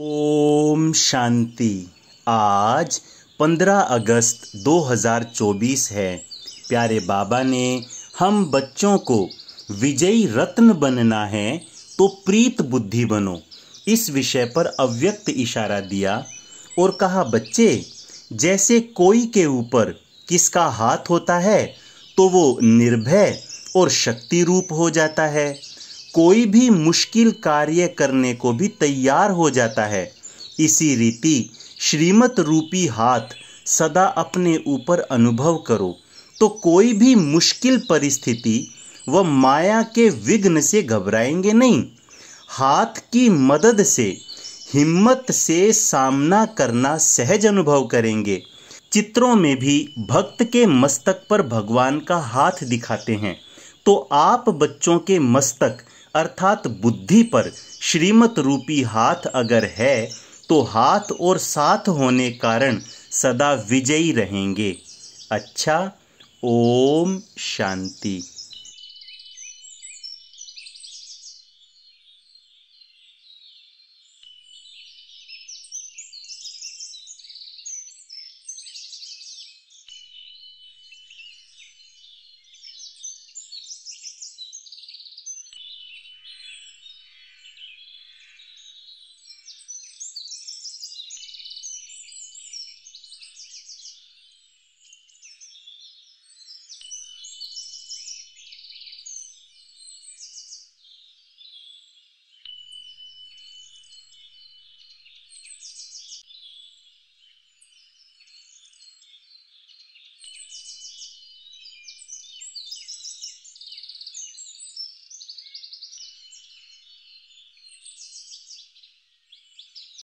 ओम शांति आज 15 अगस्त 2024 है प्यारे बाबा ने हम बच्चों को विजयी रत्न बनना है तो प्रीत बुद्धि बनो इस विषय पर अव्यक्त इशारा दिया और कहा बच्चे जैसे कोई के ऊपर किसका हाथ होता है तो वो निर्भय और शक्ति रूप हो जाता है कोई भी मुश्किल कार्य करने को भी तैयार हो जाता है इसी रीति श्रीमत रूपी हाथ सदा अपने ऊपर अनुभव करो तो कोई भी मुश्किल परिस्थिति व माया के विघ्न से घबराएंगे नहीं हाथ की मदद से हिम्मत से सामना करना सहज अनुभव करेंगे चित्रों में भी भक्त के मस्तक पर भगवान का हाथ दिखाते हैं तो आप बच्चों के मस्तक अर्थात बुद्धि पर श्रीमत रूपी हाथ अगर है तो हाथ और साथ होने कारण सदा विजयी रहेंगे अच्छा ओम शांति